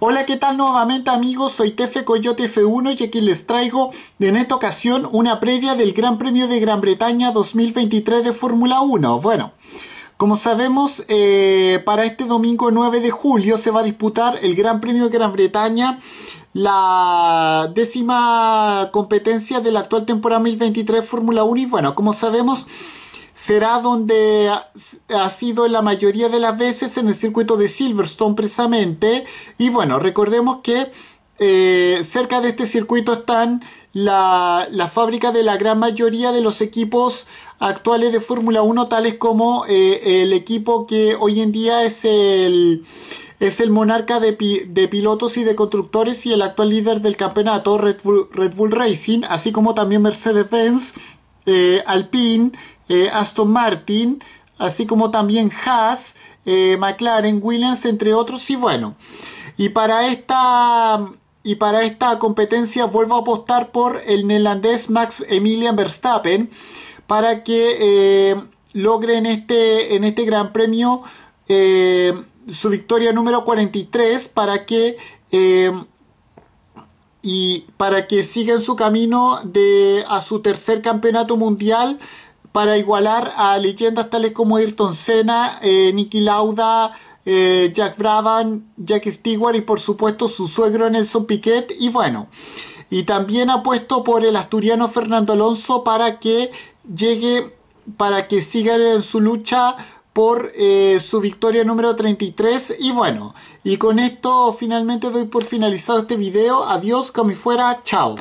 Hola, ¿qué tal nuevamente amigos? Soy Tefe Coyote F1 y aquí les traigo en esta ocasión una previa del Gran Premio de Gran Bretaña 2023 de Fórmula 1. Bueno, como sabemos, eh, para este domingo 9 de julio se va a disputar el Gran Premio de Gran Bretaña, la décima competencia de la actual temporada 2023 Fórmula 1 y bueno, como sabemos será donde ha, sido la mayoría de las veces en el circuito de Silverstone precisamente. Y bueno, recordemos que eh, cerca de este circuito están la, la, fábrica de la gran mayoría de los equipos actuales de Fórmula 1, tales como eh, el equipo que hoy en día es el... Es el monarca de, pilotos y de constructores y el actual líder del campeonato Red Bull, Racing, así como también Mercedes-Benz, eh, Alpine, eh, Aston Martin, así como también Haas, eh, McLaren, Williams, entre otros. Y bueno, y para esta... Y para esta competencia vuelvo a apostar por el neerlandés Max Emilian Verstappen para que eh, logre en este, en este Gran Premio su victoria número 43 para que y para que sigan su camino de, a su tercer campeonato mundial para igualar a leyendas tales como Ayrton Senna, eh, Nicky Lauda, eh, Jack Brabham, Jack Stewart y por supuesto su suegro Nelson Piquet y bueno, y también apuesto por el asturiano Fernando Alonso para que llegue, para que siga en su lucha por eh, su victoria número 33 y bueno, y con esto finalmente doy por finalizado este video, adiós, como fuera, chao.